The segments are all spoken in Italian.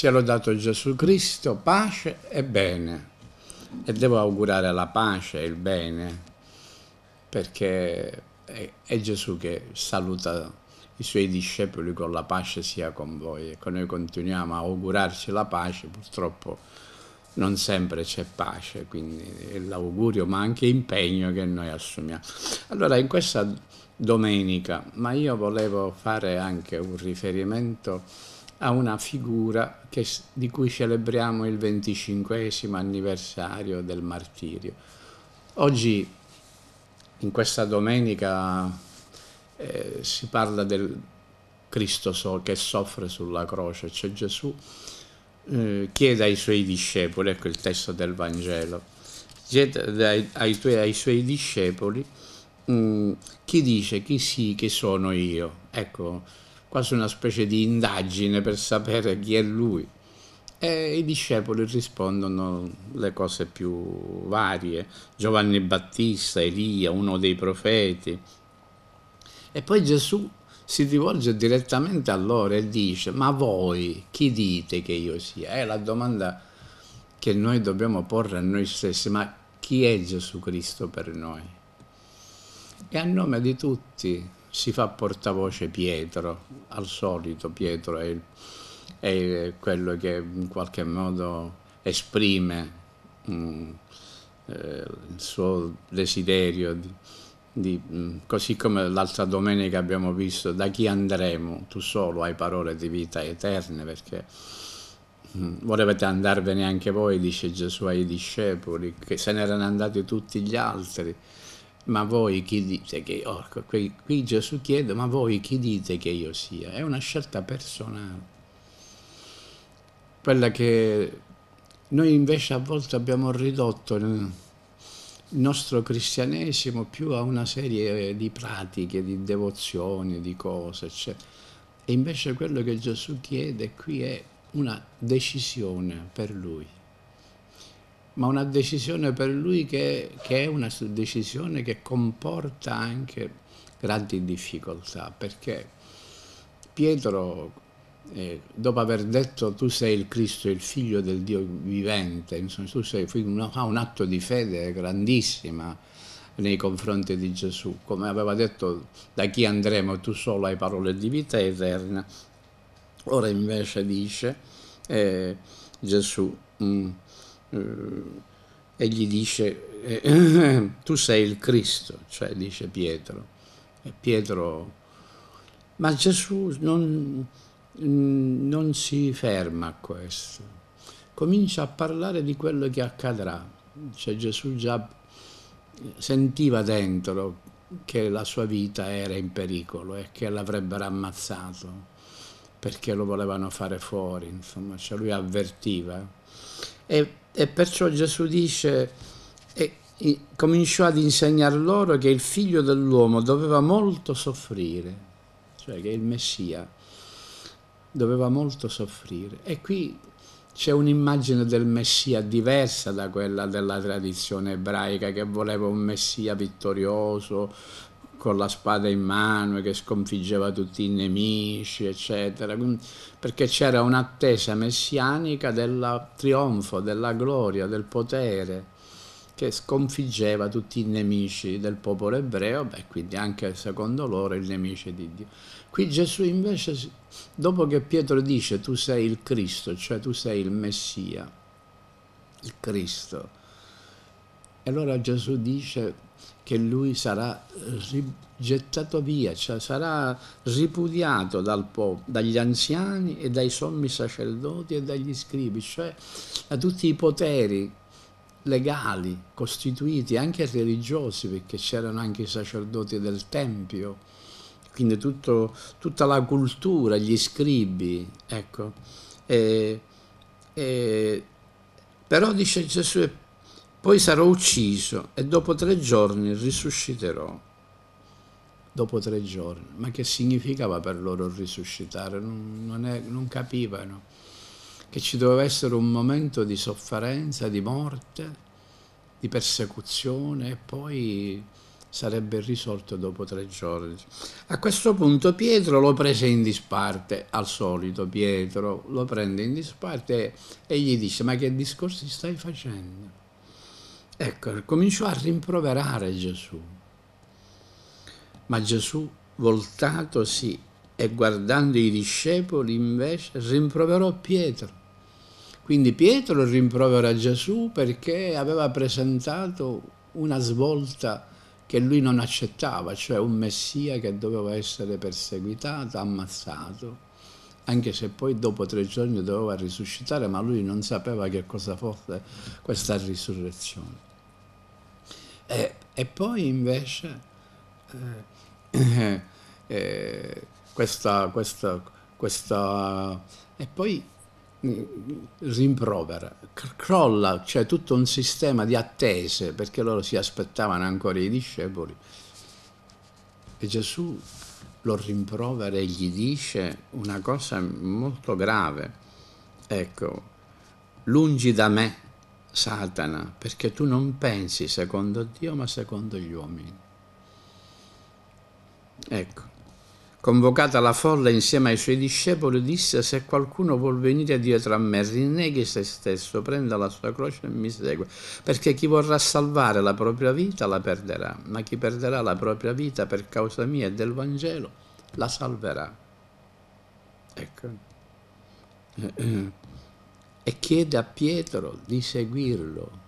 sia lodato Gesù Cristo, pace e bene. E devo augurare la pace e il bene, perché è, Gesù che saluta i suoi discepoli con la pace sia con voi. Ecco, noi continuiamo a augurarci la pace, purtroppo non sempre c'è pace, quindi è l'augurio ma anche impegno che noi assumiamo. Allora, in questa domenica, ma io volevo fare anche un riferimento a una figura che, di cui celebriamo il 25 anniversario del martirio. Oggi, in questa domenica, eh, si parla del Cristo so, che soffre sulla croce, cioè Gesù eh, chiede ai suoi discepoli, ecco il testo del Vangelo, chiede ai, ai, tuoi, ai suoi discepoli mh, mm, chi dice chi sì che sono io. Ecco, quasi una specie di indagine per sapere chi è lui. E i discepoli rispondono le cose più varie, Giovanni Battista, Elia, uno dei profeti. E poi Gesù si rivolge direttamente a loro e dice, ma voi chi dite che io sia? È la domanda che noi dobbiamo porre a noi stessi, ma chi è Gesù Cristo per noi? E a nome di tutti si fa portavoce Pietro, al solito Pietro è, è quello che in qualche modo esprime mh, mm, eh, il suo desiderio, di, di, mh, mm, così come l'altra domenica abbiamo visto da chi andremo, tu solo hai parole di vita eterne perché mh, mm, volevate andarvene anche voi, dice Gesù ai discepoli, che se ne erano andati tutti gli altri ma voi chi dite che io, oh, qui, qui Gesù chiede, ma voi chi dite che io sia? È una scelta personale. Quella che noi invece a volte abbiamo ridotto il nostro cristianesimo più a una serie di pratiche, di devozioni, di cose, eccetera. E invece quello che Gesù chiede qui è una decisione per lui ma una decisione per lui che, che è una decisione che comporta anche grandi difficoltà, perché Pietro, eh, dopo aver detto tu sei il Cristo, il figlio del Dio vivente, insomma, tu sei, ha un atto di fede grandissima, nei confronti di Gesù, come aveva detto da chi andremo, tu solo hai parole di vita eterna. Ora invece dice eh, Gesù, mh, mm, eh, e gli dice eh, tu sei il Cristo, cioè dice Pietro. E Pietro, ma Gesù non, non si ferma a questo, comincia a parlare di quello che accadrà. Cioè Gesù già sentiva dentro che la sua vita era in pericolo e che l'avrebbero ammazzato perché lo volevano fare fuori, insomma, cioè lui avvertiva. E e perciò Gesù dice, e cominciò ad insegnare loro che il figlio dell'uomo doveva molto soffrire, cioè che il Messia doveva molto soffrire. E qui c'è un'immagine del Messia diversa da quella della tradizione ebraica che voleva un Messia vittorioso, con la spada in mano e che sconfiggeva tutti i nemici, eccetera, perché c'era un'attesa messianica del trionfo, della gloria, del potere che sconfiggeva tutti i nemici del popolo ebreo, beh, quindi anche secondo loro il nemico di Dio. Qui Gesù invece, dopo che Pietro dice tu sei il Cristo, cioè tu sei il Messia, il Cristo, allora Gesù dice che lui sarà gettato via, cioè sarà ripudiato dal popolo, dagli anziani e dai sommi sacerdoti e dagli scribi, cioè da tutti i poteri legali, costituiti, anche religiosi, perché c'erano anche i sacerdoti del Tempio, quindi tutto, tutta la cultura, gli scribi, ecco. E, e, però dice Gesù poi sarò ucciso e dopo tre giorni risusciterò. Dopo tre giorni, ma che significava per loro risuscitare? Non, non, è, non capivano che ci doveva essere un momento di sofferenza, di morte, di persecuzione e poi sarebbe risorto dopo tre giorni. A questo punto Pietro lo prese in disparte, al solito Pietro lo prende in disparte e gli dice ma che discorsi stai facendo? Ecco, cominciò a rimproverare Gesù. Ma Gesù, voltatosi e guardando i discepoli, invece rimproverò Pietro. Quindi Pietro rimprovera Gesù perché aveva presentato una svolta che lui non accettava, cioè un Messia che doveva essere perseguitato, ammazzato, anche se poi dopo tre giorni doveva risuscitare, ma lui non sapeva che cosa fosse questa risurrezione. E, e poi invece eh, eh, eh, questa, questa, questa... E poi mm, rimprovera, crolla, c'è cioè tutto un sistema di attese perché loro si aspettavano ancora i discepoli e Gesù lo rimprovera e gli dice una cosa molto grave, ecco, lungi da me Satana, perché tu non pensi secondo Dio ma secondo gli uomini. Ecco, convocata la folla insieme ai suoi discepoli, disse se qualcuno vuol venire dietro a me, rinneghi se stesso, prenda la sua croce e mi segua, perché chi vorrà salvare la propria vita la perderà, ma chi perderà la propria vita per causa mia e del Vangelo la salverà. Ecco. Eh, eh e chiede a Pietro di seguirlo.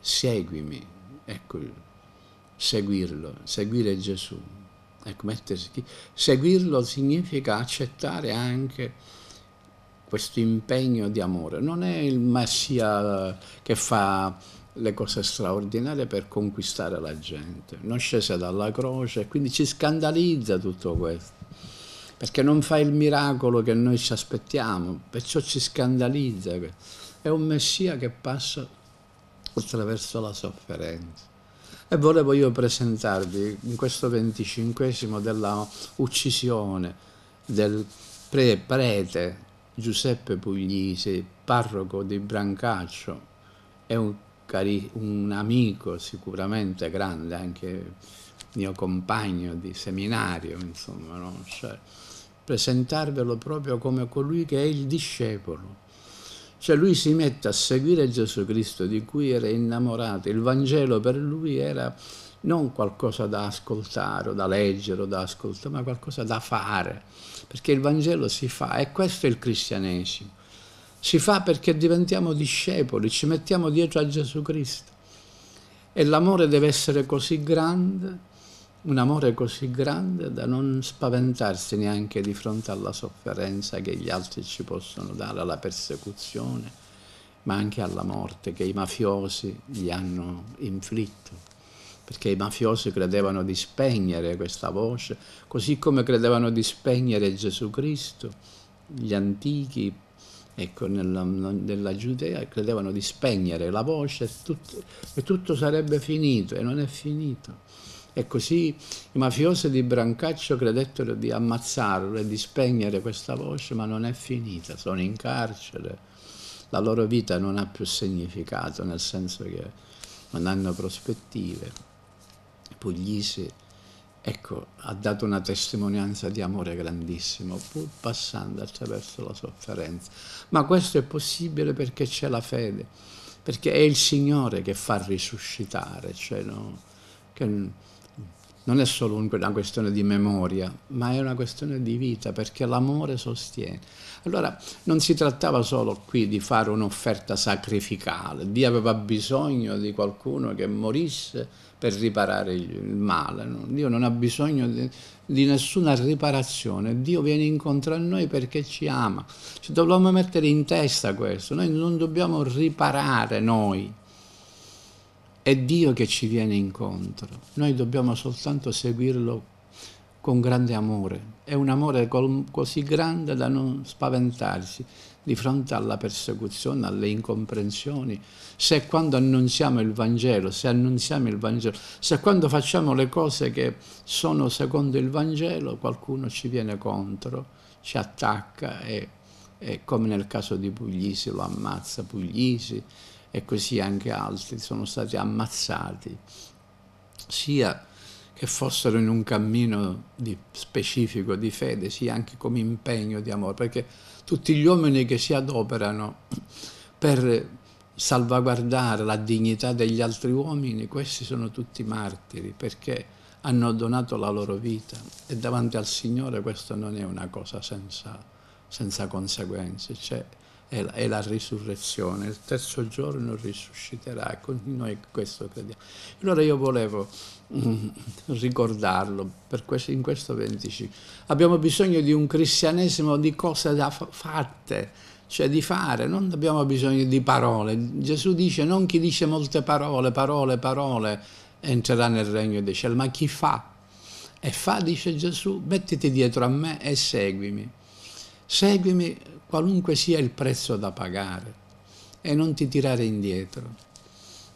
Seguimi, ecco, seguirlo, seguire Gesù. Ecco, mettersi, seguirlo significa accettare anche questo impegno di amore. Non è il Messia che fa le cose straordinarie per conquistare la gente, non scese dalla croce, quindi ci scandalizza tutto questo perché non fa il miracolo che noi ci aspettiamo, perciò ci scandalizza. È un Messia che passa attraverso la sofferenza. E volevo io presentarvi in questo venticinquesimo della uccisione del pre prete Giuseppe Puglisi, parroco di Brancaccio, è un, un amico sicuramente grande, anche mio compagno di seminario, insomma, no? cioè, presentarvelo proprio come colui che è il discepolo. Cioè lui si mette a seguire Gesù Cristo di cui era innamorato, il Vangelo per lui era non qualcosa da ascoltare o da leggere o da ascoltare, ma qualcosa da fare, perché il Vangelo si fa e questo è il cristianesimo. Si fa perché diventiamo discepoli, ci mettiamo dietro a Gesù Cristo. E l'amore deve essere così grande un amore così grande da non spaventarsi neanche di fronte alla sofferenza che gli altri ci possono dare, alla persecuzione, ma anche alla morte che i mafiosi gli hanno inflitto. Perché i mafiosi credevano di spegnere questa voce, così come credevano di spegnere Gesù Cristo, gli antichi ecco, nella, nella, Giudea credevano di spegnere la voce e tutto, e tutto sarebbe finito e non è finito. E così i mafiosi di Brancaccio credettero di ammazzarlo e di spegnere questa voce, ma non è finita, sono in carcere. La loro vita non ha più significato, nel senso che non hanno prospettive. Puglisi, ecco, ha dato una testimonianza di amore grandissimo, pur passando attraverso la sofferenza. Ma questo è possibile perché c'è la fede, perché è il Signore che fa risuscitare, cioè no, che, non è solo una questione di memoria, ma è una questione di vita, perché l'amore sostiene. Allora non si trattava solo qui di fare un'offerta sacrificale, Dio aveva bisogno di qualcuno che morisse per riparare il male, Dio non ha bisogno di, di nessuna riparazione, Dio viene incontro a noi perché ci ama, ci dobbiamo mettere in testa questo, noi non dobbiamo riparare noi è Dio che ci viene incontro. Noi dobbiamo soltanto seguirlo con grande amore. È un amore col, così grande da non spaventarsi di fronte alla persecuzione, alle incomprensioni. Se quando annunziamo il Vangelo, se annunziamo il Vangelo, se quando facciamo le cose che sono secondo il Vangelo, qualcuno ci viene contro, ci attacca e, e come nel caso di Puglisi lo ammazza Puglisi e così anche altri sono stati ammazzati, sia che fossero in un cammino di specifico di fede, sia anche come impegno di amore, perché tutti gli uomini che si adoperano per salvaguardare la dignità degli altri uomini, questi sono tutti martiri, perché hanno donato la loro vita e davanti al Signore questo non è una cosa senza, senza conseguenze. Cioè, è la, risurrezione. Il terzo giorno risusciterà, noi questo crediamo. Allora io volevo mm, ricordarlo questo, in questo 25. Abbiamo bisogno di un cristianesimo di cose da f- fatte, cioè di fare, non abbiamo bisogno di parole. Gesù dice non chi dice molte parole, parole, parole entrerà nel regno dei cieli, ma chi fa. E fa, dice Gesù, mettiti dietro a me e seguimi. Seguimi qualunque sia il prezzo da pagare, e non ti tirare indietro.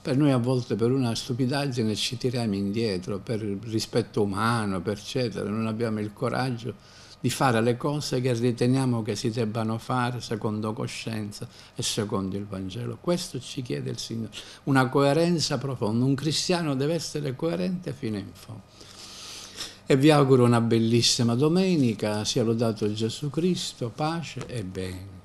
Per noi a volte per una stupidaggine ci tiriamo indietro, per rispetto umano, per eccetera, non abbiamo il coraggio di fare le cose che riteniamo che si debbano fare secondo coscienza e secondo il Vangelo. Questo ci chiede il Signore, una coerenza profonda. Un cristiano deve essere coerente fino in fondo e vi auguro una bellissima domenica, sia lodato Gesù Cristo, pace e bene.